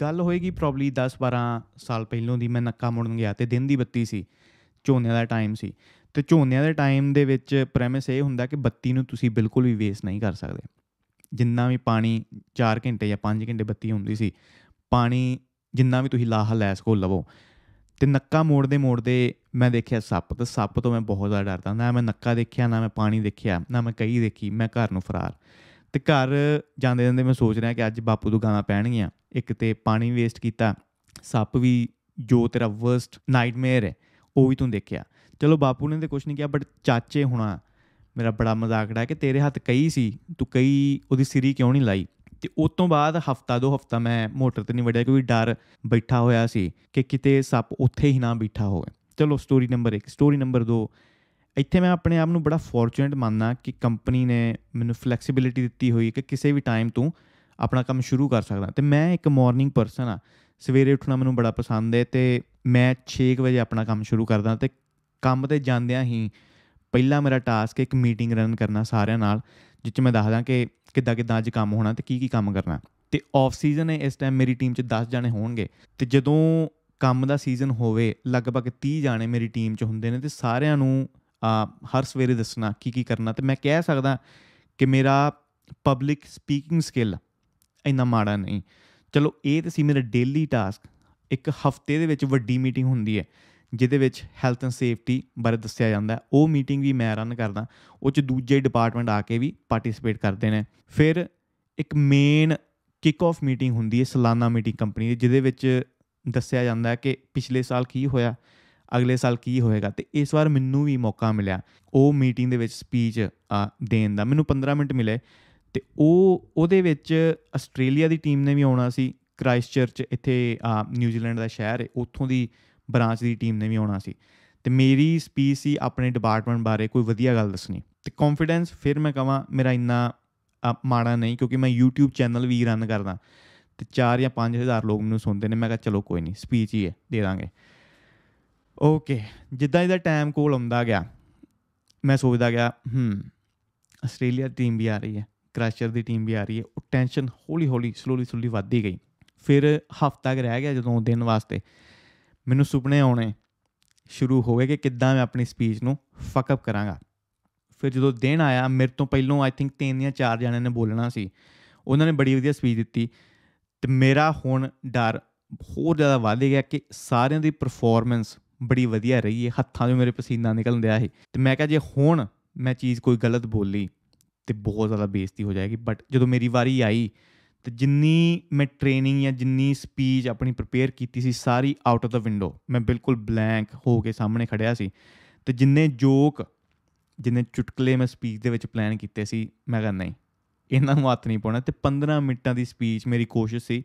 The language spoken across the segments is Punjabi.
ਗੱਲ ਹੋਏਗੀ ਪ੍ਰੋਬਬਲੀ 10-12 ਸਾਲ ਪਹਿਲਾਂ ਦੀ ਮੈਂ ਨੱਕਾ ਮੁੜਨ ਗਿਆ ਤੇ ਦਿਨ ਦੀ ਬੱਤੀ ਸੀ ਝੋਨੇ ਦਾ ਟਾਈਮ ਸੀ ਤੇ ਝੋਨੇ ਦੇ ਟਾਈਮ ਦੇ ਵਿੱਚ ਪ੍ਰੈਮਿਸ ਇਹ ਹੁੰਦਾ ਕਿ ਬੱਤੀ ਨੂੰ ਤੁਸੀਂ ਬਿਲਕੁਲ ਵੀ ਵੇਸ ਨਹੀਂ ਕਰ ਸਕਦੇ ਜਿੰਨਾ ਵੀ ਪਾਣੀ 4 ਘੰਟੇ ਜਾਂ 5 ਘੰਟੇ ਬੱਤੀ ਹੁੰਦੀ ਸੀ ਪਾਣੀ ਜਿੰਨਾ ਵੀ ਤੁਸੀਂ ਲਾਹਾ ਲੈਸ ਕੋ ਲਵੋ ਤੇ ਨੱਕਾ ਮੋੜਦੇ ਮੋੜਦੇ ਮੈਂ ਦੇਖਿਆ ਸੱਪ ਤੇ ਸੱਪ ਤੋਂ ਮੈਂ ਬਹੁਤ ਜ਼ਿਆਦਾ ਡਰਦਾ ਨਾ ਮੈਂ ਨੱਕਾ ਦੇਖਿਆ ਨਾ ਮੈਂ ਪਾਣੀ ਦੇਖਿਆ ਨਾ ਮੈਂ ਕਈ ਦੇਖੀ ਮੈਂ ਘਰ ਨੂੰ ਫਰਾਰ ਤੇ ਘਰ ਜਾਂਦੇ ਜਾਂਦੇ ਮੈਂ ਸੋਚ ਰਿਹਾ ਕਿ ਅੱਜ ਬਾਪੂ ਤੋਂ ਗਾਣਾ ਪੈਣਗੀਆਂ ਇੱਕ ਤੇ ਪਾਣੀ ਵੇਸਟ ਕੀਤਾ ਸੱਪ ਵੀ ਜੋ ਤੇਰਾ ਵਰਸਟ ਨਾਈਟਮੇਅਰ ਹੈ ਉਹ ਵੀ ਤੂੰ ਦੇਖਿਆ ਚਲੋ ਬਾਪੂ ਨੇ ਤੇ ਕੁਝ ਨਹੀਂ ਕਿਹਾ ਬਟ ਚਾਚੇ ਹੁਣਾ ਮੇਰਾ ਬੜਾ ਮਜ਼ਾਕ ੜਾ ਕਿ ਤੇਰੇ ਹੱਥ ਕਈ ਸੀ ਤੂੰ ਕਈ ਉਹਦੀ ਸਿਰੀ ਕਿਉਂ ਨਹੀਂ ਲਾਈ ਤੇ ਉਸ ਤੋਂ ਬਾਅਦ ਹਫਤਾ ਦੋ ਹਫਤਾ ਮੈਂ ਮੋਟਰ ਤੇ ਨਹੀਂ ਵੜਿਆ ਕਿਉਂਕਿ ਡਰ ਬੈਠਾ ਹੋਇਆ ਸੀ ਕਿ ਕਿਤੇ ਸੱਪ ਉੱਥੇ ਹੀ ਨਾ ਬੈਠਾ ਹੋਵੇ ਚਲੋ ਸਟੋਰੀ ਨੰਬਰ 1 ਸਟੋਰੀ ਨੰਬਰ 2 ਇੱਥੇ ਮੈਂ ਆਪਣੇ ਆਪ ਨੂੰ ਬੜਾ ਫੋਰਚੂਨੇਟ ਮੰਨਦਾ ਕਿ ਕੰਪਨੀ ਨੇ ਮੈਨੂੰ ਫਲੈਕਸੀਬਿਲਿਟੀ ਦਿੱਤੀ ਹੋਈ ਕਿ ਕਿਸੇ ਵੀ ਟਾਈਮ ਤੋਂ ਆਪਣਾ ਕੰਮ ਸ਼ੁਰੂ ਕਰ ਸਕਦਾ ਤੇ ਮੈਂ ਇੱਕ ਮਾਰਨਿੰਗ ਪਰਸਨ ਆ ਸਵੇਰੇ ਉੱਠਣਾ ਮੈਨੂੰ ਬੜਾ ਪਸੰਦ ਹੈ ਤੇ ਮੈਂ 6 ਵਜੇ ਆਪਣਾ ਕੰਮ ਸ਼ੁਰੂ ਕਰਦਾ ਤੇ ਕੰਮ ਤੇ ਜਾਂਦਿਆਂ ਹੀ ਪਹਿਲਾ ਮੇਰਾ ਟਾਸਕ ਇੱਕ ਮੀਟਿੰਗ ਰਨ ਕਰਨਾ ਸਾਰਿਆਂ ਨਾਲ ਜਿੱਚ ਮੈਂ ਦੱਸਦਾ ਕਿ ਕਿੱਦਾਂ ਕਿੱਦਾਂ ਅੱਜ ਕੰਮ ਹੋਣਾ ਤੇ ਕੀ ਕੀ ਕੰਮ ਕਰਨਾ ਤੇ ਆਫ ਸੀਜ਼ਨ ਹੈ ਇਸ ਟਾਈਮ ਮੇਰੀ ਟੀਮ 'ਚ 10 ਜਾਣੇ ਹੋਣਗੇ ਤੇ ਜਦੋਂ ਕੰਮ ਦਾ ਸੀਜ਼ਨ ਹੋਵੇ ਲਗਭਗ 30 ਜਾਣੇ ਮੇਰੀ ਟੀਮ 'ਚ ਹੁੰਦੇ ਨੇ ਤੇ ਸਾਰਿਆਂ ਨੂੰ ਹਰ ਸਵੇਰੇ ਦੱਸਣਾ ਕੀ ਕੀ ਕਰਨਾ ਤੇ ਮੈਂ ਕਹਿ ਸਕਦਾ ਕਿ ਮੇਰਾ ਪਬਲਿਕ ਸਪੀਕਿੰਗ ਸਕਿੱਲ ਇੰਨਾ ਮਾੜਾ ਨਹੀਂ ਚਲੋ ਇਹ ਤੇ ਸੀ ਮੇਰਾ ਡੇਲੀ ਟਾਸਕ ਇੱਕ ਹਫਤੇ ਦੇ ਵਿੱਚ ਵੱਡੀ ਮੀਟਿੰਗ ਹੁੰਦੀ ਹੈ ਜਿਹਦੇ ਵਿੱਚ ਹੈਲਥ ਐਂਡ ਸੇਫਟੀ ਬਾਰੇ ਦੱਸਿਆ ਜਾਂਦਾ ਉਹ ਮੀਟਿੰਗ ਵੀ ਮੈਂ ਰਨ ਕਰਦਾ ਉਹ ਚ ਦੂਜੇ ਡਿਪਾਰਟਮੈਂਟ ਆ ਕੇ ਵੀ ਪਾਰਟਿਸਿਪੇਟ ਕਰਦੇ ਨੇ ਫਿਰ ਇੱਕ ਮੇਨ ਕਿਕ ਆਫ ਮੀਟਿੰਗ ਹੁੰਦੀ ਹੈ ਸਾਲਾਨਾ ਮੀਟਿੰਗ ਕੰਪਨੀ ਦੀ ਜਿਹਦੇ ਵਿੱਚ ਦੱਸਿਆ ਜਾਂਦਾ ਹੈ ਕਿ ਪਿਛਲੇ ਸਾਲ ਕੀ ਹੋਇਆ ਅਗਲੇ ਸਾਲ ਕੀ ਹੋਏਗਾ ਤੇ ਇਸ ਵਾਰ ਮੈਨੂੰ ਵੀ ਮੌਕਾ ਮਿਲਿਆ ਉਹ ਮੀਟਿੰਗ ਦੇ ਵਿੱਚ ਸਪੀਚ ਦੇਣ ਦਾ ਮੈਨੂੰ 15 ਮਿੰਟ ਮਿਲੇ ਤੇ ਉਹ ਉਹਦੇ ਵਿੱਚ ਆਸਟ੍ਰੇਲੀਆ ਦੀ ਟੀਮ ਨੇ ਵੀ ਆਉਣਾ ਸੀ ਕ੍ਰਾਈਸਟ ਚਰਚ ਇੱਥੇ ਨਿਊਜ਼ੀਲੈਂਡ ਦਾ ਸ਼ਹਿਰ ਹੈ ਉੱਥੋਂ ਦੀ ਬ੍ਰਾਂਚ ਦੀ ਟੀਮ ਨੇ ਵੀ ਆਉਣਾ ਸੀ ਤੇ ਮੇਰੀ ਸਪੀਚ ਸੀ ਆਪਣੇ ਡਿਪਾਰਟਮੈਂਟ ਬਾਰੇ ਕੋਈ ਵਧੀਆ ਗੱਲ ਦੱਸਣੀ ਤੇ ਕੌਨਫੀਡੈਂਸ ਫਿਰ ਮੈਂ ਕਹਾਂ ਮੇਰਾ ਇੰਨਾ ਮਾੜਾ ਨਹੀਂ ਕਿਉਂਕਿ ਮੈਂ YouTube ਚੈਨਲ ਵੀ ਰਨ ਕਰਦਾ ਤੇ 4 ਜਾਂ 5000 ਲੋਕ ਮੈਨੂੰ ਸੁਣਦੇ ਨੇ ਮੈਂ ਕਿਹਾ ਚਲੋ ਕੋਈ ਨਹੀਂ ਸਪੀਚ ਹੀ ਹੈ ਦੇ ਦਾਂਗੇ ਓਕੇ ਜਿੱਦਾਂ ਇਹਦਾ ਟਾਈਮ ਕੋਲ ਆਉਂਦਾ ਗਿਆ ਮੈਂ ਸੋਚਦਾ ਗਿਆ ਹਮ ਆਸਟ੍ਰੇਲੀਆ ਟੀਮ ਵੀ ਆ ਰਹੀ ਹੈ ਕ੍ਰੈਸ਼ਰ ਦੀ ਟੀਮ ਵੀ ਆ ਰਹੀ ਹੈ ਉਹ ਟੈਨਸ਼ਨ ਹੌਲੀ ਹੌਲੀ ਸਲੋਲੀ ਸਲੋਲੀ ਵੱਧਦੀ ਗਈ ਫਿਰ ਹਫਤਾ ਕ ਰਹਿ ਗਿਆ ਜਦੋਂ ਦਿਨ ਵਾਸਤੇ ਮੈਨੂੰ ਸੁਪਨੇ ਆਉਣੇ ਸ਼ੁਰੂ ਹੋ ਗਏ ਕਿ ਕਿੱਦਾਂ ਮੈਂ ਆਪਣੀ ਸਪੀਚ ਨੂੰ ਫੱਕ ਅਪ ਕਰਾਂਗਾ ਫਿਰ ਜਦੋਂ ਦਿਨ ਆਇਆ ਮੇਰੇ ਤੋਂ ਪਹਿਲਾਂ ਆਈ ਥਿੰਕ ਤਿੰਨ ਜਾਂ ਚਾਰ ਜਣਿਆਂ ਨੇ ਬੋਲਣਾ ਸੀ ਉਹਨਾਂ ਨੇ ਬੜੀ ਵਧੀਆ ਸਪੀਚ ਦਿੱਤੀ ਤੇ ਮੇਰਾ ਹੁਣ ਡਰ ਹੋਰ ਜ਼ਿਆਦਾ ਵਧ ਗਿਆ ਕਿ ਸਾਰਿਆਂ ਦੀ ਪਰਫਾਰਮੈਂਸ ਬੜੀ ਵਧੀਆ ਰਹੀ ਹੈ ਹੱਥਾਂ 'ਚੋਂ ਮੇਰੇ ਪਸੀਨਾ ਨਿਕਲਣ ਦਿਆ ਹੈ ਤੇ ਮੈਂ ਕਿਹਾ ਜੇ ਹੁਣ ਮੈਂ ਚੀਜ਼ ਕੋਈ ਗਲਤ ਬੋਲੀ ਤੇ ਬਹੁਤ ਜ਼ਿਆਦਾ ਬੇਇੱਜ਼ਤੀ ਹੋ ਜਾਏਗੀ ਬਟ ਜਦੋਂ ਮੇਰੀ ਵਾਰੀ ਆਈ ਤੇ ਜਿੰਨੀ ਮੈਂ ਟ੍ਰੇਨਿੰਗ ਜਾਂ ਜਿੰਨੀ ਸਪੀਚ ਆਪਣੀ ਪ੍ਰਪੇਅਰ ਕੀਤੀ ਸੀ ਸਾਰੀ ਆਊਟ ਆਫ ਦਾ ਵਿੰਡੋ ਮੈਂ ਬਿਲਕੁਲ ਬਲੈਂਕ ਹੋ ਕੇ ਸਾਹਮਣੇ ਖੜਿਆ ਸੀ ਤੇ ਜਿੰਨੇ ਜੋਕ ਜਿੰਨੇ ਚੁਟਕਲੇ ਮੈਂ ਸਪੀਚ ਦੇ ਵਿੱਚ ਪਲਾਨ ਕੀਤੇ ਸੀ ਮੈਂ ਕਹਿੰਦਾ ਨਹੀਂ ਇਹਨਾਂ ਨੂੰ ਹੱਥ ਨਹੀਂ ਪਾਉਣਾ ਤੇ 15 ਮਿੰਟਾਂ ਦੀ ਸਪੀਚ ਮੇਰੀ ਕੋਸ਼ਿਸ਼ ਸੀ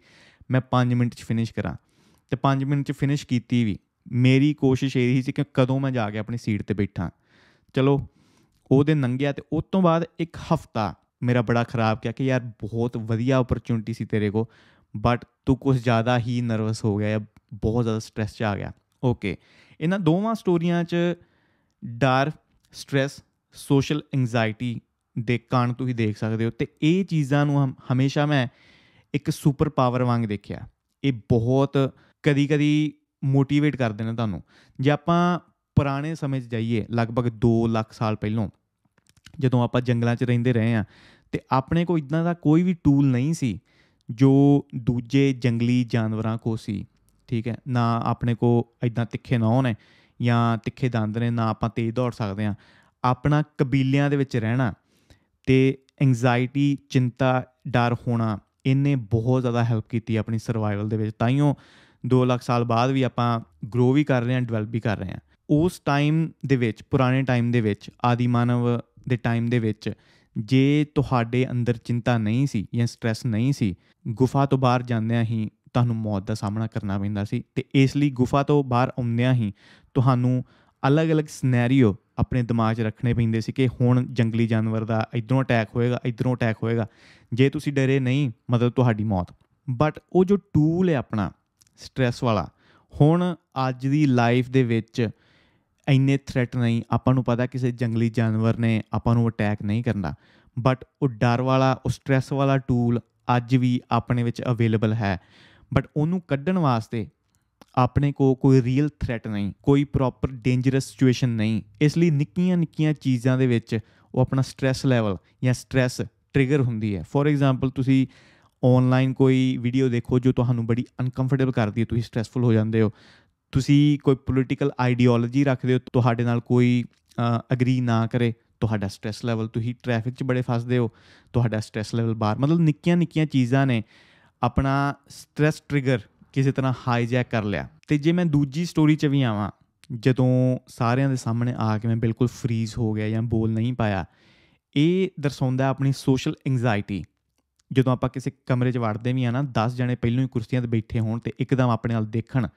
ਮੈਂ 5 ਮਿੰਟ 'ਚ ਫਿਨਿਸ਼ ਕਰਾਂ ਤੇ 5 ਮਿੰਟ 'ਚ ਫਿਨਿਸ਼ ਕੀਤੀ ਵੀ ਮੇਰੀ ਕੋਸ਼ਿਸ਼ ਇਹ ਰਹੀ ਸੀ ਕਿ ਕਦੋਂ ਮੈਂ ਜਾ ਕੇ ਆਪਣੀ ਸੀਟ ਤੇ ਬੈਠਾਂ ਚਲੋ ਉਹਦੇ ਨੰਗਿਆ ਤੇ ਉਸ ਤੋਂ ਬਾਅਦ ਇੱਕ ਹਫਤਾ ਮੇਰਾ ਬੜਾ ਖਰਾਬ ਗਿਆ ਕਿ ਯਾਰ ਬਹੁਤ ਵਧੀਆ ਓਪਰਚੁਨਿਟੀ ਸੀ ਤੇਰੇ ਕੋ ਬਟ ਤੂੰ ਕੁਝ ਜ਼ਿਆਦਾ ਹੀ ਨਰਵਸ ਹੋ ਗਿਆ ਜਾਂ ਬਹੁਤ ਜ਼ਿਆਦਾ ਸਟ्रेस ਚ ਆ ਗਿਆ ਓਕੇ ਇਹਨਾਂ ਦੋਵਾਂ ਸਟੋਰੀਆਂ 'ਚ ਡਰ ਸਟ्रेस ਸੋਸ਼ਲ ਐਂਗਜ਼ਾਇਟੀ ਦੇ ਕਾਰਨ ਤੁਸੀਂ ਦੇਖ ਸਕਦੇ ਹੋ ਤੇ ਇਹ ਚੀਜ਼ਾਂ ਨੂੰ ਹਮੇਸ਼ਾ ਮੈਂ ਇੱਕ ਸੁਪਰ ਪਾਵਰ ਵਾਂਗ ਦੇਖਿਆ ਇਹ ਬਹੁਤ ਕਦੀ-ਕਦੀ ਮੋਟੀਵੇਟ ਕਰ ਦੇਣਾ ਤੁਹਾਨੂੰ ਜੇ ਆਪਾਂ ਪੁਰਾਣੇ ਸਮੇਂ 'ਚ ਜਾਈਏ ਲਗਭਗ 2 ਲੱਖ ਸਾਲ ਪਹਿਲਾਂ ਜਦੋਂ ਆਪਾਂ ਜੰਗਲਾਂ 'ਚ ਰਹਿੰਦੇ ਰਹੇ ਆ ਤੇ ਆਪਣੇ ਕੋਲ ਇਦਾਂ ਦਾ ਕੋਈ ਵੀ ਟੂਲ ਨਹੀਂ ਸੀ ਜੋ ਦੂਜੇ ਜੰਗਲੀ ਜਾਨਵਰਾਂ ਕੋ ਸੀ ਠੀਕ ਹੈ ਨਾ ਆਪਣੇ ਕੋ ਇਦਾਂ ਤਿੱਖੇ ਨੌਂ ਨੇ ਜਾਂ ਤਿੱਖੇ ਦੰਦ ਨੇ ਨਾ ਆਪਾਂ ਤੇਜ਼ ਦੌੜ ਸਕਦੇ ਆ ਆਪਣਾ ਕਬੀਲਿਆਂ ਦੇ ਵਿੱਚ ਰਹਿਣਾ ਤੇ ਐਂਗਜ਼ਾਇਟੀ ਚਿੰਤਾ ਡਰ ਹੋਣਾ ਇਹਨੇ ਬਹੁਤ ਜ਼ਿਆਦਾ ਹੈਲਪ ਕੀਤੀ ਆਪਣੀ ਸਰਵਾਈਵਲ ਦੇ ਵਿੱਚ ਤਾਂ ਉਹ 2 ਲੱਖ ਸਾਲ ਬਾਅਦ ਵੀ ਆਪਾਂ ਗਰੋ ਵੀ ਕਰ ਰਹੇ ਹਾਂ ਡਿਵੈਲਪ ਵੀ ਕਰ ਰਹੇ ਹਾਂ ਉਸ ਟਾਈਮ ਦੇ ਵਿੱਚ ਪੁਰਾਣੇ ਟਾਈਮ ਦੇ ਵਿੱਚ ਆਦੀ ਮਾਨਵ ਦੇ ਟਾਈਮ ਦੇ ਵਿੱਚ ਜੇ ਤੁਹਾਡੇ ਅੰਦਰ ਚਿੰਤਾ ਨਹੀਂ ਸੀ ਜਾਂ ਸਟ्रेस ਨਹੀਂ ਸੀ ਗੁਫਾ ਤੋਂ ਬਾਹਰ ਜਾਂਦਿਆਂ ਹੀ ਤੁਹਾਨੂੰ ਮੌਤ ਦਾ ਸਾਹਮਣਾ ਕਰਨਾ ਪੈਂਦਾ ਸੀ ਤੇ ਇਸ ਲਈ ਗੁਫਾ ਤੋਂ ਬਾਹਰ ਆਉਂਦਿਆਂ ਹੀ ਤੁਹਾਨੂੰ ਅਲੱਗ-ਅਲੱਗ ਸਿਨੈਰੀਓ ਆਪਣੇ ਦਿਮਾਗ 'ਚ ਰੱਖਣੇ ਪੈਂਦੇ ਸੀ ਕਿ ਹੁਣ ਜੰਗਲੀ ਜਾਨਵਰ ਦਾ ਇਧਰੋਂ ਅਟੈਕ ਹੋਏਗਾ ਇਧਰੋਂ ਅਟੈਕ ਹੋਏਗਾ ਜੇ ਤੁਸੀਂ ਡਰੇ ਨਹੀਂ ਮਤਲਬ ਤੁਹਾਡੀ ਮੌਤ ਬਟ ਉਹ ਜੋ ਟੂਲ ਹੈ ਆਪਣਾ ਸਟ्रेस ਵਾਲਾ ਹੁਣ ਅੱਜ ਦੀ ਲਾਈਫ ਦੇ ਵਿੱਚ ਇੰਨੇ ਥ੍ਰੈਟ ਨਹੀਂ ਆਪਾਂ ਨੂੰ ਪਤਾ ਕਿਸੇ ਜੰਗਲੀ ਜਾਨਵਰ ਨੇ ਆਪਾਂ ਨੂੰ ਅਟੈਕ ਨਹੀਂ ਕਰਨਾ ਬਟ ਉਹ ਡਰ ਵਾਲਾ ਉਹ ਸਟ्रेस ਵਾਲਾ ਟੂਲ ਅੱਜ ਵੀ ਆਪਣੇ ਵਿੱਚ ਅਵੇਲੇਬਲ ਹੈ ਬਟ ਉਹਨੂੰ ਕੱਢਣ ਵਾਸਤੇ ਆਪਣੇ ਕੋ ਕੋਈ ਰੀਅਲ ਥ੍ਰੈਟ ਨਹੀਂ ਕੋਈ ਪ੍ਰੋਪਰ ਡੇਂਜਰਸ ਸਿਚੁਏਸ਼ਨ ਨਹੀਂ ਇਸ ਲਈ ਨਿੱਕੀਆਂ ਨਿੱਕੀਆਂ ਚੀਜ਼ਾਂ ਦੇ ਵਿੱਚ ਉਹ ਆਪਣਾ ਸਟ्रेस ਲੈਵਲ ਜਾਂ ਸਟ्रेस ਟ੍ਰਿਗਰ ਹੁੰਦੀ ਹੈ ਫੋਰ ਐਗਜ਼ਾਮਪਲ ਤੁਸੀਂ ਆਨਲਾਈਨ ਕੋਈ ਵੀਡੀਓ ਦੇਖੋ ਜੋ ਤੁਹਾਨੂੰ ਬੜੀ ਅਨਕੰਫਰਟੇਬਲ ਕਰਦੀ ਹੈ ਤੁਸੀਂ ਸਟ੍ਰੈਸਫੁਲ ਹੋ ਜਾਂਦੇ ਹੋ ਤੁਸੀਂ ਕੋਈ ਪੋਲਿਟੀਕਲ ਆਈਡੀਓਲੋਜੀ ਰੱਖਦੇ ਹੋ ਤੁਹਾਡੇ ਨਾਲ ਕੋਈ ਅਗਰੀ ਨਾ ਕਰੇ ਤੁਹਾਡਾ ਸਟ੍ਰੈਸ ਲੈਵਲ ਤੁਸੀਂ ਟ੍ਰੈਫਿਕ 'ਚ ਬੜੇ ਫਸਦੇ ਹੋ ਤੁਹਾਡਾ ਸਟ੍ਰੈਸ ਲੈਵਲ ਬਾਹਰ ਮਤਲਬ ਨਿੱਕੀਆਂ ਨਿੱਕੀਆਂ ਚੀਜ਼ਾਂ ਨੇ ਆਪਣਾ ਸਟ੍ਰੈਸ ਟ੍ਰਿਗਰ ਕਿਸੇ ਤਰ੍ਹਾਂ ਹਾਈਜੈਕ ਕਰ ਲਿਆ ਤੇ ਜੇ ਮੈਂ ਦੂਜੀ ਸਟੋਰੀ 'ਚ ਵੀ ਆਵਾਂ ਜਦੋਂ ਸਾਰਿਆਂ ਦੇ ਸਾਹਮਣੇ ਆ ਕੇ ਮੈਂ ਬਿਲਕੁਲ ਫ੍ਰੀਜ਼ ਹੋ ਗਿਆ ਜਾਂ ਬੋਲ ਨਹੀਂ ਪਾਇਆ ਇਹ ਦਰਸਾਉਂਦਾ ਆਪਣੀ ਸੋਸ਼ਲ ਐਂਗਜ਼ਾਇਟੀ ਜਦੋਂ ਆਪਾਂ ਕਿਸੇ ਕਮਰੇ 'ਚ ਵੜਦੇ ਵੀ ਆ ਨਾ 10 ਜਣੇ ਪਹਿਲਾਂ ਹੀ ਕੁਰਸੀਆਂ ਤੇ ਬੈਠੇ ਹੋਣ ਤੇ ਇੱਕਦਮ ਆਪਣੇ ਨਾਲ ਦੇਖਣ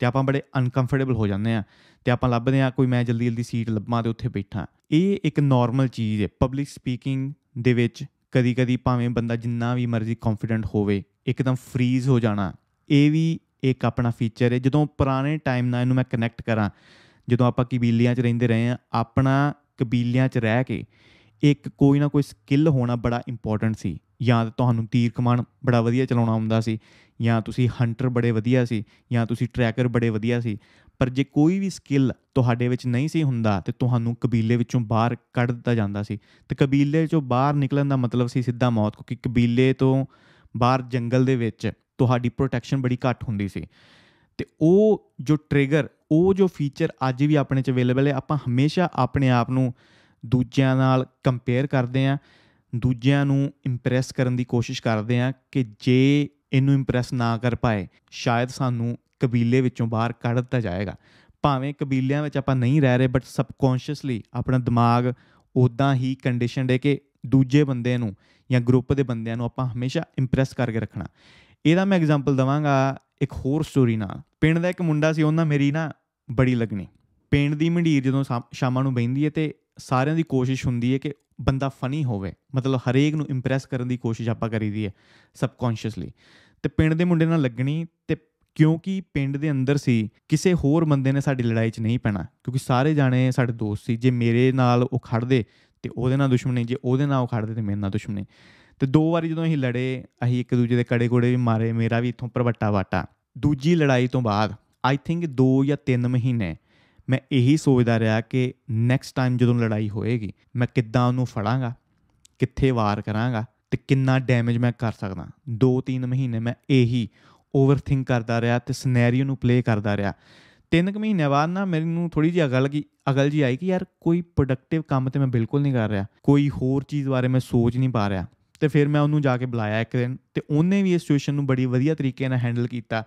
ਤੇ ਆਪਾਂ ਬੜੇ ਅਨਕੰਫਰਟੇਬਲ ਹੋ ਜਾਂਦੇ ਆ ਤੇ ਆਪਾਂ ਲੱਭਦੇ ਆ ਕੋਈ ਮੈਂ ਜਲਦੀ ਜਲਦੀ ਸੀਟ ਲੱਭਾਂ ਤੇ ਉੱਥੇ ਬੈਠਾਂ ਇਹ ਇੱਕ ਨਾਰਮਲ ਚੀਜ਼ ਹੈ ਪਬਲਿਕ ਸਪੀਕਿੰਗ ਦੇ ਵਿੱਚ ਕਦੀ-ਕਦੀ ਭਾਵੇਂ ਬੰਦਾ ਜਿੰਨਾ ਵੀ ਮਰਜ਼ੀ ਕੌਨਫੀਡੈਂਟ ਹੋਵੇ ਇੱਕਦਮ ਫ੍ਰੀਜ਼ ਹੋ ਜਾਣਾ ਇਹ ਵੀ ਇੱਕ ਆਪਣਾ ਫੀਚਰ ਹੈ ਜਦੋਂ ਪੁਰਾਣੇ ਟਾਈਮ ਨਾਲ ਇਹਨੂੰ ਮੈਂ ਕਨੈਕਟ ਕਰਾਂ ਜਦੋਂ ਆਪਾਂ ਕਬੀਲਿਆਂ 'ਚ ਰਹਿੰਦੇ ਰਹੇ ਆ ਆਪਣਾ ਕਬੀਲਿਆਂ 'ਚ ਰਹਿ ਕੇ ਇੱਕ ਕੋਈ ਨਾ ਕੋਈ ਸਕਿੱਲ ਹੋਣਾ ਬੜਾ ਇੰਪੋਰਟੈਂਟ ਸੀ ਜਾਂ ਤੁਹਾਨੂੰ ਤੀਰ ਕਮਾਨ ਬੜਾ ਵਧੀਆ ਚਲਾਉਣਾ ਆਉਂਦਾ ਸੀ ਜਾਂ ਤੁਸੀਂ ਹੰਟਰ ਬੜੇ ਵਧੀਆ ਸੀ ਜਾਂ ਤੁਸੀਂ ਟਰੈਕਰ ਬੜੇ ਵਧੀਆ ਸੀ ਪਰ ਜੇ ਕੋਈ ਵੀ ਸਕਿੱਲ ਤੁਹਾਡੇ ਵਿੱਚ ਨਹੀਂ ਸੀ ਹੁੰਦਾ ਤੇ ਤੁਹਾਨੂੰ ਕਬੀਲੇ ਵਿੱਚੋਂ ਬਾਹਰ ਕੱਢ ਦਿੱਤਾ ਜਾਂਦਾ ਸੀ ਤੇ ਕਬੀਲੇ ਚੋਂ ਬਾਹਰ ਨਿਕਲਣ ਦਾ ਮਤਲਬ ਸੀ ਸਿੱਧਾ ਮੌਤ ਕਿਉਂਕਿ ਕਬੀਲੇ ਤੋਂ ਬਾਹਰ ਜੰਗਲ ਦੇ ਵਿੱਚ ਤੁਹਾਡੀ ਪ੍ਰੋਟੈਕਸ਼ਨ ਬੜੀ ਘੱਟ ਹੁੰਦੀ ਸੀ ਤੇ ਉਹ ਜੋ ਟ੍ਰਿਗਰ ਉਹ ਜੋ ਫੀਚਰ ਅੱਜ ਵੀ ਆਪਣੇ ਚ ਅਵੇਲੇਬਲ ਹੈ ਆਪਾਂ ਹਮੇਸ਼ਾ ਆਪਣੇ ਆਪ ਨੂੰ ਦੂਜਿਆਂ ਨਾਲ ਕੰਪੇਅਰ ਕਰਦੇ ਆ ਦੂਜਿਆਂ ਨੂੰ ਇੰਪ੍ਰੈਸ ਕਰਨ ਦੀ ਕੋਸ਼ਿਸ਼ ਕਰਦੇ ਆ ਕਿ ਜੇ ਇਹਨੂੰ ਇੰਪ੍ਰੈਸ ਨਾ ਕਰ ਪਾਏ ਸ਼ਾਇਦ ਸਾਨੂੰ ਕਬੀਲੇ ਵਿੱਚੋਂ ਬਾਹਰ ਕੱਢ ਦਿੱਤਾ ਜਾਏਗਾ ਭਾਵੇਂ ਕਬੀਲਿਆਂ ਵਿੱਚ ਆਪਾਂ ਨਹੀਂ ਰਹਿ ਰਹੇ ਬਟ ਸਬਕੌਂਸ਼ੀਅਸਲੀ ਆਪਣਾ ਦਿਮਾਗ ਉਦਾਂ ਹੀ ਕੰਡੀਸ਼ਨਡ ਹੈ ਕਿ ਦੂਜੇ ਬੰਦੇ ਨੂੰ ਜਾਂ ਗਰੁੱਪ ਦੇ ਬੰਦਿਆਂ ਨੂੰ ਆਪਾਂ ਹਮੇਸ਼ਾ ਇੰਪ੍ਰੈਸ ਕਰਕੇ ਰੱਖਣਾ ਇਹਦਾ ਮੈਂ ਐਗਜ਼ਾਮਪਲ ਦਵਾਂਗਾ ਇੱਕ ਹੋਰ ਸਟੋਰੀ ਨਾਲ ਪਿੰਡ ਦਾ ਇੱਕ ਮੁੰਡਾ ਸੀ ਉਹਨਾਂ ਮੇਰੀ ਨਾ ਬੜੀ ਲੱਗਣੀ ਪਿੰਡ ਦੀ ਮੰਡੀਰ ਜਦੋਂ ਸ਼ਾਮਾਂ ਨੂੰ ਬੈਂਦੀ ਹੈ ਤੇ ਸਾਰਿਆਂ ਦੀ ਕੋਸ਼ਿਸ਼ ਹੁੰਦੀ ਹੈ ਕਿ ਬੰਦਾ ਫਨੀ ਹੋਵੇ ਮਤਲਬ ਹਰੇਕ ਨੂੰ ਇੰਪ੍ਰੈਸ ਕਰਨ ਦੀ ਕੋਸ਼ਿਸ਼ ਆਪਾਂ ਕਰੀਦੀ ਹੈ ਸਬਕੌਂਸ਼ੀਅਸਲੀ ਤੇ ਪਿੰਡ ਦੇ ਮੁੰਡੇ ਨਾਲ ਲੱਗਣੀ ਤੇ ਕਿਉਂਕਿ ਪਿੰਡ ਦੇ ਅੰਦਰ ਸੀ ਕਿਸੇ ਹੋਰ ਬੰਦੇ ਨੇ ਸਾਡੀ ਲੜਾਈ 'ਚ ਨਹੀਂ ਪੈਣਾ ਕਿਉਂਕਿ ਸਾਰੇ ਜਾਣੇ ਸਾਡੇ ਦੋਸਤ ਸੀ ਜੇ ਮੇਰੇ ਨਾਲ ਉਹ ਖੜਦੇ ਤੇ ਉਹਦੇ ਨਾਲ ਦੁਸ਼ਮਣੀ ਜੇ ਉਹਦੇ ਨਾਲ ਉਹ ਖੜਦੇ ਤੇ ਮੇਰੇ ਨਾਲ ਦੁਸ਼ਮਣੀ ਤੇ ਦੋ ਵਾਰੀ ਜਦੋਂ ਅਸੀਂ ਲੜੇ ਅਸੀਂ ਇੱਕ ਦੂਜੇ ਦੇ ਕੜੇ ਕੋੜੇ ਵੀ ਮਾਰੇ ਮੇਰਾ ਵੀ ਇਥੋਂ ਪਰਵੱਟਾ ਵਾਟਾ ਦੂਜੀ ਲੜਾਈ ਤੋਂ ਬਾਅਦ ਆਈ ਥਿੰਕ 2 ਜਾਂ 3 ਮਹੀਨੇ ਮੈਂ ਇਹੀ ਸੋਚਦਾ ਰਿਹਾ ਕਿ ਨੈਕਸਟ ਟਾਈਮ ਜਦੋਂ ਲੜਾਈ ਹੋਏਗੀ ਮੈਂ ਕਿੱਦਾਂ ਉਹਨੂੰ ਫੜਾਂਗਾ ਕਿੱਥੇ ਵਾਰ ਕਰਾਂਗਾ ਤੇ ਕਿੰਨਾ ਡੈਮੇਜ ਮੈਂ ਕਰ ਸਕਦਾ 2-3 ਮਹੀਨੇ ਮੈਂ ਇਹੀ ਓਵਰਥਿੰਕ ਕਰਦਾ ਰਿਹਾ ਤੇ ਸਿਨੈਰੀਓ ਨੂੰ ਪਲੇ ਕਰਦਾ ਰਿਹਾ 3 ਮਹੀਨੇ ਬਾਅਦ ਨਾ ਮੈਨੂੰ ਥੋੜੀ ਜਿਹੀ ਅਗਲ ਗਈ ਅਗਲ ਜੀ ਆਈ ਕਿ ਯਾਰ ਕੋਈ ਪ੍ਰੋਡਕਟਿਵ ਕੰਮ ਤੇ ਮੈਂ ਬਿਲਕੁਲ ਨਹੀਂ ਕਰ ਰਿਹਾ ਕੋਈ ਹੋਰ ਚੀਜ਼ ਬਾਰੇ ਮੈਂ ਸੋਚ ਨਹੀਂ ਪਾ ਰਿਹਾ ਤੇ ਫਿਰ ਮੈਂ ਉਹਨੂੰ ਜਾ ਕੇ ਬੁਲਾਇਆ ਇੱਕ ਦਿਨ ਤੇ ਉਹਨੇ ਵੀ ਇਸ ਸਿਚੁਏਸ਼ਨ ਨੂੰ ਬੜੀ ਵਧੀਆ ਤਰੀਕੇ ਨਾਲ ਹੈਂਡਲ ਕੀਤਾ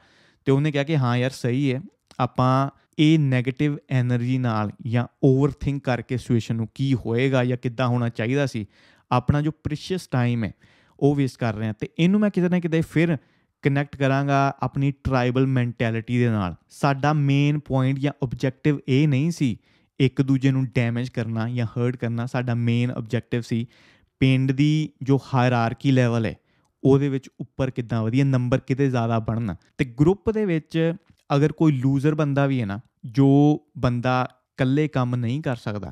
ਤੇ ਉਹਨੇ ਕਿਹਾ ਕਿ ਹਾਂ ਯਾਰ ਸਹੀ ਹੈ ਆਪਾਂ ਇਹ 네ਗੇਟਿਵ એનર્ਜੀ ਨਾਲ ਜਾਂ ਓਵਰਥਿੰਕ ਕਰਕੇ ਸਿਚੁਏਸ਼ਨ ਨੂੰ ਕੀ ਹੋਏਗਾ ਜਾਂ ਕਿੱਦਾਂ ਹੋਣਾ ਚਾਹੀਦਾ ਸੀ ਆਪਣਾ ਜੋ ਪ੍ਰੀਸ਼ੀਅਸ ਟਾਈਮ ਹੈ ਉਹ ਵੇਸਟ ਕਰ ਰਹੇ ਆ ਤੇ ਇਹਨੂੰ ਮੈਂ ਕਿਤੇ ਨਾ ਕਿਤੇ ਫਿਰ ਕਨੈਕਟ ਕਰਾਂਗਾ ਆਪਣੀ ਟ੍ਰਾਈਬਲ ਮੈਂਟੈਲਿਟੀ ਦੇ ਨਾਲ ਸਾਡਾ ਮੇਨ ਪੁਆਇੰਟ ਜਾਂ ਆਬਜੈਕਟਿਵ ਇਹ ਨਹੀਂ ਸੀ ਇੱਕ ਦੂਜੇ ਨੂੰ ਡੈਮੇਜ ਕਰਨਾ ਜਾਂ ਹਰਟ ਕਰਨਾ ਸਾਡਾ ਮੇਨ ਆਬਜੈਕਟਿਵ ਸੀ ਪਿੰਡ ਦੀ ਜੋ ਹਾਇਰਾਰਕੀ ਲੈਵਲ ਹੈ ਉਹਦੇ ਵਿੱਚ ਉੱਪਰ ਕਿੱਦਾਂ ਵਧੀਆ ਨੰਬਰ ਕਿਤੇ ਜ਼ਿਆਦਾ ਬਣਨਾ ਤੇ ਗਰੁੱਪ ਦੇ ਵਿੱਚ ਅਗਰ ਕੋਈ ਲੂਜ਼ਰ ਬੰਦਾ ਵੀ ਹੈ ਨਾ ਜੋ ਬੰਦਾ ਇਕੱਲੇ ਕੰਮ ਨਹੀਂ ਕਰ ਸਕਦਾ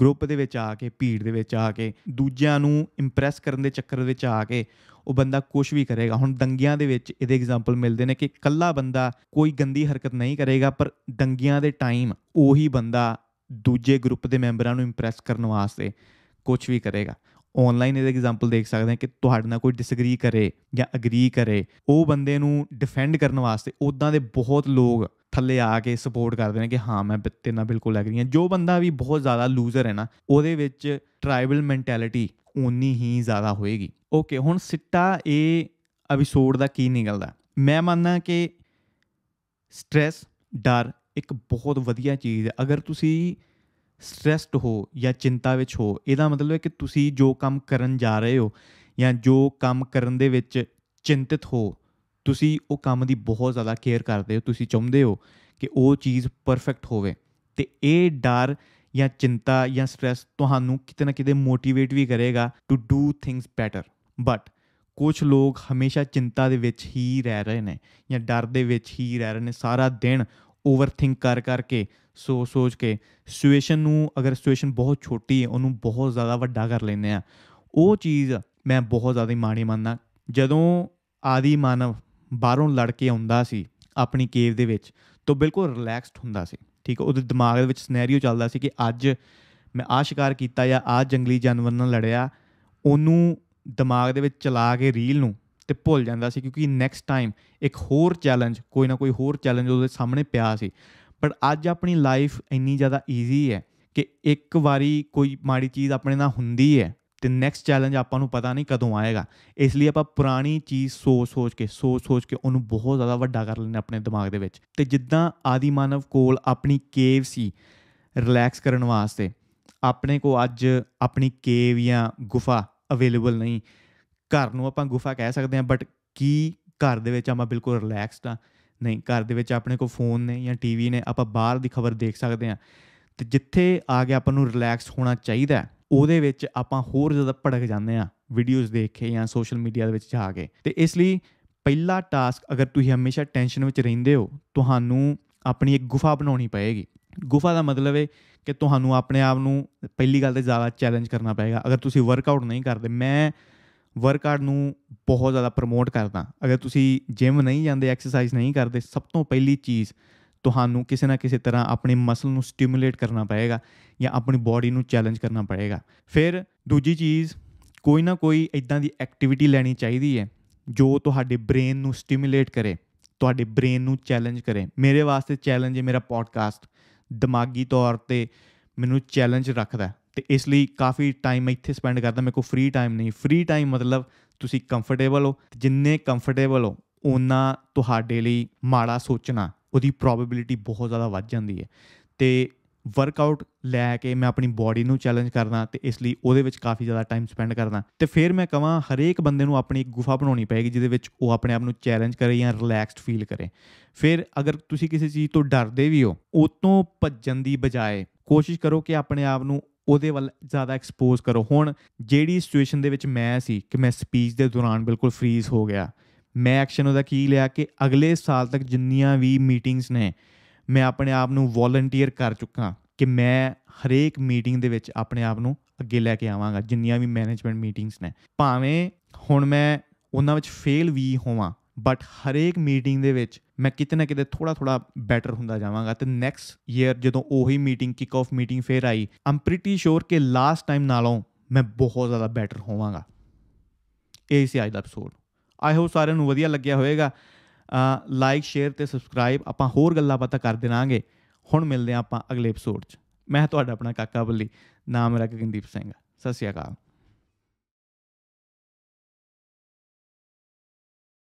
ਗਰੁੱਪ ਦੇ ਵਿੱਚ ਆ ਕੇ ਭੀੜ ਦੇ ਵਿੱਚ ਆ ਕੇ ਦੂਜਿਆਂ ਨੂੰ ਇੰਪ੍ਰੈਸ ਕਰਨ ਦੇ ਚੱਕਰ ਵਿੱਚ ਆ ਕੇ ਉਹ ਬੰਦਾ ਕੁਝ ਵੀ ਕਰੇਗਾ ਹੁਣ ਦੰਗਿਆਂ ਦੇ ਵਿੱਚ ਇਹਦੇ ਐਗਜ਼ਾਮਪਲ ਮਿਲਦੇ ਨੇ ਕਿ ਇਕੱਲਾ ਬੰਦਾ ਕੋਈ ਗੰਦੀ ਹਰਕਤ ਨਹੀਂ ਕਰੇਗਾ ਪਰ ਦੰਗਿਆਂ ਦੇ ਟਾਈਮ ਉਹੀ ਬੰਦਾ ਦੂਜੇ ਗਰੁੱਪ ਦੇ ਮੈਂਬਰਾਂ ਨੂੰ ਇੰਪ੍ਰੈਸ ਕਰਨ ਵਾਸਤੇ ਕੁਝ ਵੀ ਕਰੇਗਾ ਆਨਲਾਈਨ ਇਹਦੇ ਐਗਜ਼ਾਮਪਲ ਦੇਖ ਸਕਦੇ ਹਾਂ ਕਿ ਤੁਹਾਡੇ ਨਾਲ ਕੋਈ ਡਿਸਐਗਰੀ ਕਰੇ ਜਾਂ ਐਗਰੀ ਕਰੇ ਉਹ ਬੰਦੇ ਨੂੰ ਡਿਫੈਂਡ ਕਰਨ ਵਾਸਤੇ ਉਦਾਂ ਦੇ ਬਹੁਤ ਲੋਕ ਥੱਲੇ ਆ ਕੇ ਸਪੋਰਟ ਕਰਦੇ ਨੇ ਕਿ ਹਾਂ ਮੈਂ ਤੇਰੇ ਨਾਲ ਬਿਲਕੁਲ ਐਗਰੀ ਹਾਂ ਜੋ ਬੰਦਾ ਵੀ ਬਹੁਤ ਜ਼ਿਆਦਾ ਲੂਜ਼ਰ ਹੈ ਨਾ ਉਹਦੇ ਵਿੱਚ ਟ੍ਰਾਈਬਲ ਮੈਂਟੈਲਿਟੀ ਉਨੀ ਹੀ ਜ਼ਿਆਦਾ ਹੋਏਗੀ ਓਕੇ ਹੁਣ ਸਿੱਟਾ ਇਹ ਐਪੀਸੋਡ ਦਾ ਕੀ ਨਿਕਲਦਾ ਮੈਂ ਮੰਨਦਾ ਕਿ ਸਟ्रेस ਡਰ ਇੱਕ ਬਹੁਤ ਵਧੀਆ ਚੀਜ਼ ਹੈ ਅਗਰ ਤੁਸੀਂ ਸਟ੍ਰੈਸਡ ਹੋ ਜਾਂ ਚਿੰਤਾ ਵਿੱਚ ਹੋ ਇਹਦਾ ਮਤਲਬ ਹੈ ਕਿ ਤੁਸੀਂ ਜੋ ਕੰਮ ਕਰਨ ਜਾ ਰਹੇ ਹੋ ਜਾਂ ਜੋ ਕੰਮ ਕਰਨ ਦੇ ਵਿੱਚ ਚਿੰਤਿਤ ਹੋ ਤੁਸੀਂ ਉਹ ਕੰਮ ਦੀ ਬਹੁਤ ਜ਼ਿਆਦਾ ਕੇਅਰ ਕਰਦੇ ਹੋ ਤੁਸੀਂ ਚਾਹੁੰਦੇ ਹੋ ਕਿ ਉਹ ਚੀਜ਼ ਪਰਫੈਕਟ ਹੋਵੇ ਤੇ ਇਹ ਡਰ ਜਾਂ ਚਿੰਤਾ ਜਾਂ ਸਟ੍ਰੈਸ ਤੁਹਾਨੂੰ ਕਿਤੇ ਨਾ ਕਿਤੇ ਮੋਟੀਵੇਟ ਵੀ ਕਰੇਗਾ to do things better but ਕੁਝ ਲੋਕ ਹਮੇਸ਼ਾ ਚਿੰਤਾ ਦੇ ਵਿੱਚ ਹੀ ਰਹਿ ਰਹੇ ਨੇ ਜਾਂ ਡਰ ਦੇ ਵਿੱਚ ਹੀ ਰਹਿ ਰਹੇ ਨੇ ਸਾਰਾ ਦਿਨ ਓਵਰਥਿੰਕ ਕਰ ਕਰਕੇ ਸੋ ਸੋਚ ਕੇ ਸਿਚੁਏਸ਼ਨ ਨੂੰ ਅਗਰ ਸਿਚੁਏਸ਼ਨ ਬਹੁਤ ਛੋਟੀ ਹੈ ਉਹਨੂੰ ਬਹੁਤ ਜ਼ਿਆਦਾ ਵੱਡਾ ਕਰ ਲੈਂਦੇ ਆ ਉਹ ਚੀਜ਼ ਮੈਂ ਬਹੁਤ ਜ਼ਿਆਦਾ ਮਾਣੀ ਮੰਨਦਾ ਜਦੋਂ ਆਦੀ ਮਾਨਵ ਬਾਹਰੋਂ ਲੜ ਕੇ ਆਉਂਦਾ ਸੀ ਆਪਣੀ ਕੇਵ ਦੇ ਵਿੱਚ ਤੋਂ ਬਿਲਕੁਲ ਰਿਲੈਕਸਡ ਹੁੰਦਾ ਸੀ ਠੀਕ ਹੈ ਉਹਦੇ ਦਿਮਾਗ ਦੇ ਵਿੱਚ ਸਿਨੈਰੀਓ ਚੱਲਦਾ ਸੀ ਕਿ ਅੱਜ ਮੈਂ ਆ ਸ਼ਿਕਾਰ ਕੀਤਾ ਜਾਂ ਆ ਜੰਗਲੀ ਜਾਨਵਰ ਨਾਲ ਲੜਿਆ ਉਹਨੂੰ ਦਿਮਾਗ ਦੇ ਵਿੱਚ ਚਲਾ ਕੇ ਰੀਲ ਨੂੰ ਤੇ ਭੁੱਲ ਜਾਂਦਾ ਸੀ ਕਿਉਂਕਿ ਨੈਕਸਟ ਟਾਈਮ ਇੱਕ ਹੋਰ ਚੈਲੰਜ ਕੋਈ ਨਾ ਕੋਈ ਹੋਰ ਚੈਲੰਜ ਉਹਦੇ ਸਾਹਮਣੇ ਪਿਆ ਸੀ ਪਰ ਅੱਜ ਆਪਣੀ ਲਾਈਫ ਇੰਨੀ ਜ਼ਿਆਦਾ ਈਜ਼ੀ ਹੈ ਕਿ ਇੱਕ ਵਾਰੀ ਕੋਈ ਮਾੜੀ ਚੀਜ਼ ਆਪਣੇ ਨਾਲ ਹੁੰਦੀ ਹੈ ਤੇ ਨੈਕਸਟ ਚੈਲੰਜ ਆਪਾਂ ਨੂੰ ਪਤਾ ਨਹੀਂ ਕਦੋਂ ਆਏਗਾ ਇਸ ਲਈ ਆਪਾਂ ਪੁਰਾਣੀ ਚੀਜ਼ ਸੋਚ-ਸੋਚ ਕੇ ਸੋਚ-ਸੋਚ ਕੇ ਉਹਨੂੰ ਬਹੁਤ ਜ਼ਿਆਦਾ ਵੱਡਾ ਕਰ ਲੈਂਦੇ ਆਪਣੇ ਦਿਮਾਗ ਦੇ ਵਿੱਚ ਤੇ ਜਿੱਦਾਂ ਆਦੀ ਮਾਨਵ ਕੋਲ ਆਪਣੀ ਕੇਵ ਸੀ ਰਿਲੈਕਸ ਕਰਨ ਵਾਸਤੇ ਆਪਣੇ ਕੋ ਅੱਜ ਆਪਣੀ ਕੇਵ ਜਾਂ ਗੁਫਾ ਅਵੇਲੇਬਲ ਨਹੀਂ ਘਰ ਨੂੰ ਆਪਾਂ ਗੁਫਾ ਕਹਿ ਸਕਦੇ ਹਾਂ ਬਟ ਕੀ ਘਰ ਦੇ ਵਿੱਚ ਆਪਾਂ ਬਿਲਕੁਲ ਰਿਲੈਕਸਡ ਆ ਨਹੀਂ ਘਰ ਦੇ ਵਿੱਚ ਆਪਣੇ ਕੋਲ ਫੋਨ ਨੇ ਜਾਂ ਟੀਵੀ ਨੇ ਆਪਾਂ ਬਾਹਰ ਦੀ ਖਬਰ ਦੇਖ ਸਕਦੇ ਆ ਤੇ ਜਿੱਥੇ ਆ ਕੇ ਆਪਾਂ ਨੂੰ ਰਿਲੈਕਸ ਹੋਣਾ ਚਾਹੀਦਾ ਉਹਦੇ ਵਿੱਚ ਆਪਾਂ ਹੋਰ ਜ਼ਿਆਦਾ ਭੜਕ ਜਾਂਦੇ ਆ ਵੀਡੀਓਜ਼ ਦੇਖ ਕੇ ਜਾਂ ਸੋਸ਼ਲ ਮੀਡੀਆ ਦੇ ਵਿੱਚ ਜਾ ਕੇ ਤੇ ਇਸ ਲਈ ਪਹਿਲਾ ਟਾਸਕ ਅਗਰ ਤੁਸੀਂ ਹਮੇਸ਼ਾ ਟੈਨਸ਼ਨ ਵਿੱਚ ਰਹਿੰਦੇ ਹੋ ਤੁਹਾਨੂੰ ਆਪਣੀ ਇੱਕ ਗੁਫਾ ਬਣਾਉਣੀ ਪਏਗੀ ਗੁਫਾ ਦਾ ਮਤਲਬ ਹੈ ਕਿ ਤੁਹਾਨੂੰ ਆਪਣੇ ਆਪ ਨੂੰ ਪਹਿਲੀ ਗੱਲ ਤੇ ਜ਼ਿਆਦਾ ਚੈਲੰਜ ਕਰਨਾ ਪਏਗਾ ਅਗਰ ਤੁਸੀਂ ਵਰਕਆਊਟ ਨਹੀਂ ਕਰਦੇ ਮੈਂ ਵਰਕਆਊਟ ਨੂੰ ਬਹੁਤ ਜ਼ਿਆਦਾ ਪ੍ਰਮੋਟ ਕਰਦਾ ਅਗਰ ਤੁਸੀਂ ਜਿਮ ਨਹੀਂ ਜਾਂਦੇ ਐਕਸਰਸਾਈਜ਼ ਨਹੀਂ ਕਰਦੇ ਸਭ ਤੋਂ ਪਹਿਲੀ ਚੀਜ਼ ਤੁਹਾਨੂੰ ਕਿਸੇ ਨਾ ਕਿਸੇ ਤਰ੍ਹਾਂ ਆਪਣੇ ਮਸਲ ਨੂੰ ਸਟਿਮੂਲੇਟ ਕਰਨਾ ਪਏਗਾ ਜਾਂ ਆਪਣੀ ਬਾਡੀ ਨੂੰ ਚੈਲੰਜ ਕਰਨਾ ਪਏਗਾ ਫਿਰ ਦੂਜੀ ਚੀਜ਼ ਕੋਈ ਨਾ ਕੋਈ ਇਦਾਂ ਦੀ ਐਕਟੀਵਿਟੀ ਲੈਣੀ ਚਾਹੀਦੀ ਹੈ ਜੋ ਤੁਹਾਡੇ ਬ੍ਰੇਨ ਨੂੰ ਸਟਿਮੂਲੇਟ ਕਰੇ ਤੁਹਾਡੇ ਬ੍ਰੇਨ ਨੂੰ ਚੈਲੰਜ ਕਰੇ ਮੇਰੇ ਵਾਸਤੇ ਚੈਲੰਜ ਹੈ ਮੇਰਾ ਪੋਡਕਾਸਟ ਦਿਮਾਗੀ ਤੌਰ ਤੇ ਮੈਨੂੰ ਚੈਲੰਜ ਰੱਖਦਾ ਤੇ ਇਸ ਲਈ ਕਾਫੀ ਟਾਈਮ ਮੈਂ ਇੱਥੇ ਸਪੈਂਡ ਕਰਦਾ ਮੇਰੇ ਕੋਲ ਫ੍ਰੀ ਟਾਈਮ ਨਹੀਂ ਫ੍ਰੀ ਟਾਈਮ ਮਤਲਬ ਤੁਸੀਂ ਕੰਫਰਟੇਬਲ ਹੋ ਜਿੰਨੇ ਕੰਫਰਟੇਬਲ ਹੋ ਉਹਨਾਂ ਤੁਹਾਡੇ ਲਈ ਮਾੜਾ ਸੋਚਣਾ ਉਹਦੀ ਪ੍ਰੋਬੈਬਿਲਿਟੀ ਬਹੁਤ ਜ਼ਿਆਦਾ ਵੱਧ ਜਾਂਦੀ ਹੈ ਤੇ ਵਰਕਆਊਟ ਲੈ ਕੇ ਮੈਂ ਆਪਣੀ ਬਾਡੀ ਨੂੰ ਚੈਲੰਜ ਕਰਦਾ ਤੇ ਇਸ ਲਈ ਉਹਦੇ ਵਿੱਚ ਕਾਫੀ ਜ਼ਿਆਦਾ ਟਾਈਮ ਸਪੈਂਡ ਕਰਦਾ ਤੇ ਫਿਰ ਮੈਂ ਕਹਾਂ ਹਰੇਕ ਬੰਦੇ ਨੂੰ ਆਪਣੀ ਇੱਕ ਗੁਫਾ ਬਣਾਉਣੀ ਪਏਗੀ ਜਿਹਦੇ ਵਿੱਚ ਉਹ ਆਪਣੇ ਆਪ ਨੂੰ ਚੈਲੰਜ ਕਰੇ ਜਾਂ ਰਿਲੈਕਸਡ ਫੀਲ ਕਰੇ ਫਿਰ ਅਗਰ ਤੁਸੀਂ ਕਿਸੇ ਚੀਜ਼ ਤੋਂ ਡਰਦੇ ਵੀ ਹੋ ਉਤੋਂ ਤੋਂ ਭੱਜਣ ਦੀ ਬਜਾਏ ਕੋਸ਼ਿਸ਼ ਕਰੋ ਕਿ ਆਪਣੇ ਆਪ ਨੂੰ ਉਹਦੇ ਵੱਲ ਜ਼ਿਆਦਾ ਐਕਸਪੋਜ਼ ਕਰੋ ਹੁਣ ਜਿਹੜੀ ਸਿਚੁਏਸ਼ਨ ਦੇ ਵਿੱਚ ਮੈਂ ਸੀ ਕਿ ਮੈਂ ਸਪੀਚ ਦੇ ਦੌਰਾਨ ਬਿਲਕੁਲ ਫ੍ਰੀਜ਼ ਹੋ ਗਿਆ ਮੈਂ ਐਕਸ਼ਨ ਉਹਦਾ ਕੀ ਲਿਆ ਕਿ ਅਗਲੇ ਸਾਲ ਤੱਕ ਜਿੰਨੀਆਂ ਵੀ ਮੀਟਿੰਗਸ ਨੇ ਮੈਂ ਆਪਣੇ ਆਪ ਨੂੰ ਵੋਲੰਟੀਅਰ ਕਰ ਚੁੱਕਾ ਕਿ ਮੈਂ ਹਰੇਕ ਮੀਟਿੰਗ ਦੇ ਵਿੱਚ ਆਪਣੇ ਆਪ ਨੂੰ ਅੱਗੇ ਲੈ ਕੇ ਆਵਾਂਗਾ ਜਿੰਨੀਆਂ ਵੀ ਮੈਨੇਜਮੈਂਟ ਮੀਟਿੰਗਸ ਨੇ ਭਾਵੇਂ ਹੁਣ ਮੈਂ ਉਹਨਾਂ ਵਿੱਚ ਫੇਲ ਵੀ ਹੋਵਾਂ ਬਟ ਹਰੇਕ ਮੀਟਿੰਗ ਦੇ ਵਿੱਚ ਮੈਂ ਕਿਤੇ ਨਾ ਕਿਤੇ ਥੋੜਾ ਥੋੜਾ ਬੈਟਰ ਹੁੰਦਾ ਜਾਵਾਂਗਾ ਤੇ ਨੈਕਸਟ ਈਅਰ ਜਦੋਂ ਉਹੀ ਮੀਟਿੰਗ ਕਿਕ ਆਫ ਮੀਟਿੰਗ ਫੇਰ ਆਈ ਆਮ ਪ੍ਰੀਟੀ ਸ਼ੋਰ ਕਿ ਲਾਸਟ ਟਾਈਮ ਨਾਲੋਂ ਮੈਂ ਬਹੁਤ ਜ਼ਿਆਦਾ ਬੈਟਰ ਹੋਵਾਂਗਾ ਇਹ ਸੀ ਅੱਜ ਦਾ ਐਪੀਸੋਡ ਆਈ ਹੋਪ ਸਾਰਿਆਂ ਨੂੰ ਵਧੀਆ ਲੱਗਿਆ ਹੋਵੇਗਾ ਲਾਈਕ ਸ਼ੇਅਰ ਤੇ ਸਬਸਕ੍ਰਾਈਬ ਆਪਾਂ ਹੋਰ ਗੱਲਾਂ ਬਾਤਾਂ ਕਰਦੇ ਰਾਂਗੇ ਹੁਣ ਮਿਲਦੇ ਆਪਾਂ ਅਗਲੇ ਐਪੀਸੋਡ 'ਚ ਮੈਂ ਤੁਹਾਡਾ ਆਪਣਾ ਕਾਕਾ ਬੱਲੀ ਨਾਮ ਰੱਖ ਗਿੰਦੀਪ ਸਿੰਘ ਸਤਿ